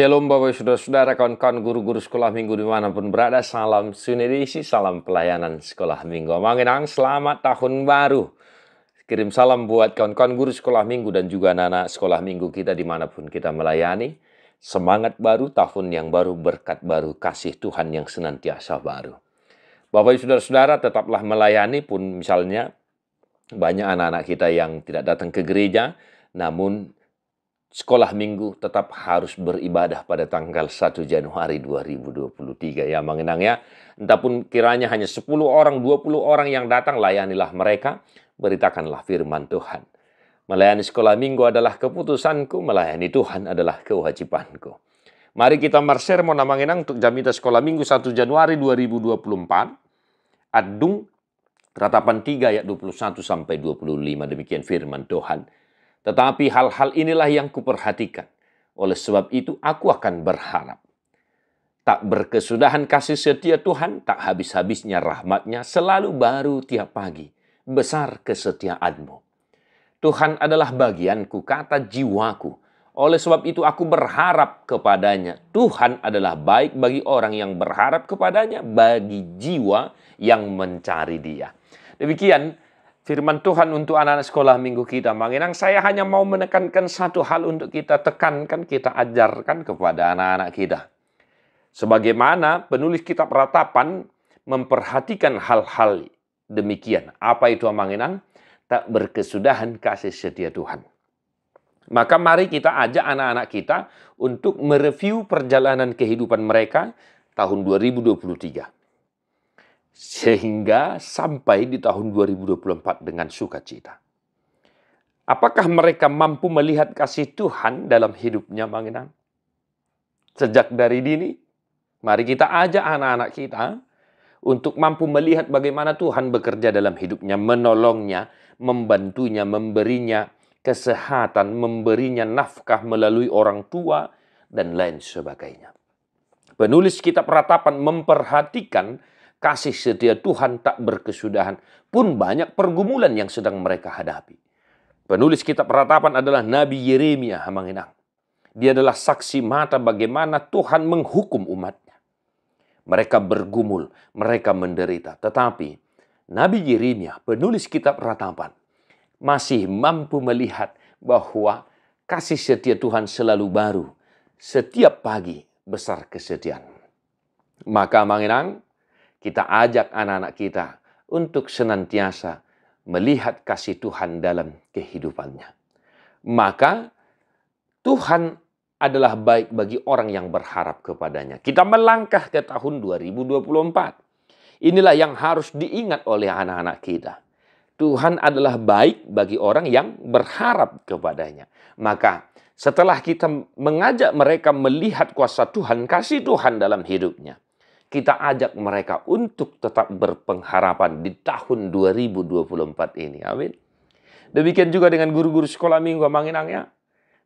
Shalom Bapak Saudara-saudara, kawan-kawan guru-guru sekolah minggu dimanapun berada. Salam sunedisi, salam pelayanan sekolah minggu. Manginang, selamat tahun baru. Kirim salam buat kawan-kawan guru sekolah minggu dan juga anak-anak sekolah minggu kita dimanapun kita melayani. Semangat baru, tahun yang baru, berkat baru, kasih Tuhan yang senantiasa baru. Bapak Saudara-saudara, tetaplah melayani pun misalnya banyak anak-anak kita yang tidak datang ke gereja, namun sekolah minggu tetap harus beribadah pada tanggal 1 Januari 2023 ya mengenang ya. Entah pun kiranya hanya 10 orang, 20 orang yang datang layanilah mereka, beritakanlah firman Tuhan. Melayani sekolah minggu adalah keputusanku, melayani Tuhan adalah kewajibanku. Mari kita marser mau nama mengenang untuk jamita sekolah minggu 1 Januari 2024. Adung ratapan 3 ayat 21 sampai 25 demikian firman Tuhan. Tetapi hal-hal inilah yang kuperhatikan. Oleh sebab itu aku akan berharap. Tak berkesudahan kasih setia Tuhan, tak habis-habisnya rahmatnya, selalu baru tiap pagi. Besar kesetiaanmu. Tuhan adalah bagianku, kata jiwaku. Oleh sebab itu aku berharap kepadanya. Tuhan adalah baik bagi orang yang berharap kepadanya, bagi jiwa yang mencari dia. Demikian firman Tuhan untuk anak-anak sekolah minggu kita. Mengenang saya hanya mau menekankan satu hal untuk kita tekankan, kita ajarkan kepada anak-anak kita. Sebagaimana penulis kitab ratapan memperhatikan hal-hal demikian. Apa itu Manginang? Tak berkesudahan kasih setia Tuhan. Maka mari kita ajak anak-anak kita untuk mereview perjalanan kehidupan mereka tahun 2023 sehingga sampai di tahun 2024 dengan sukacita. Apakah mereka mampu melihat kasih Tuhan dalam hidupnya, Bang Inan? Sejak dari dini, mari kita ajak anak-anak kita untuk mampu melihat bagaimana Tuhan bekerja dalam hidupnya, menolongnya, membantunya, memberinya kesehatan, memberinya nafkah melalui orang tua, dan lain sebagainya. Penulis kitab ratapan memperhatikan kasih setia Tuhan tak berkesudahan pun banyak pergumulan yang sedang mereka hadapi. Penulis kitab ratapan adalah Nabi Yeremia Hamanginang. Dia adalah saksi mata bagaimana Tuhan menghukum umatnya. Mereka bergumul, mereka menderita. Tetapi Nabi Yeremia, penulis kitab ratapan, masih mampu melihat bahwa kasih setia Tuhan selalu baru. Setiap pagi besar kesetiaan. Maka Manginang, kita ajak anak-anak kita untuk senantiasa melihat kasih Tuhan dalam kehidupannya. Maka Tuhan adalah baik bagi orang yang berharap kepadanya. Kita melangkah ke tahun 2024. Inilah yang harus diingat oleh anak-anak kita. Tuhan adalah baik bagi orang yang berharap kepadanya. Maka setelah kita mengajak mereka melihat kuasa Tuhan, kasih Tuhan dalam hidupnya kita ajak mereka untuk tetap berpengharapan di tahun 2024 ini. Amin. Demikian juga dengan guru-guru sekolah minggu Manginangnya.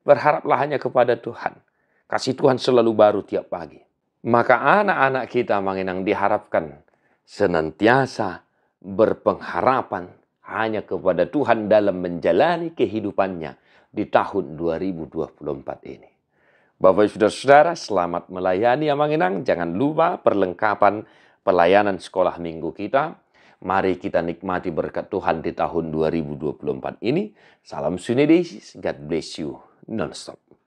Berharaplah hanya kepada Tuhan. Kasih Tuhan selalu baru tiap pagi. Maka anak-anak kita Manginang diharapkan senantiasa berpengharapan hanya kepada Tuhan dalam menjalani kehidupannya di tahun 2024 ini. Bapak Ibu Saudara, selamat melayani Amanginang. Jangan lupa perlengkapan pelayanan sekolah minggu kita. Mari kita nikmati berkat Tuhan di tahun 2024 ini. Salam Sunidesis, God bless you nonstop.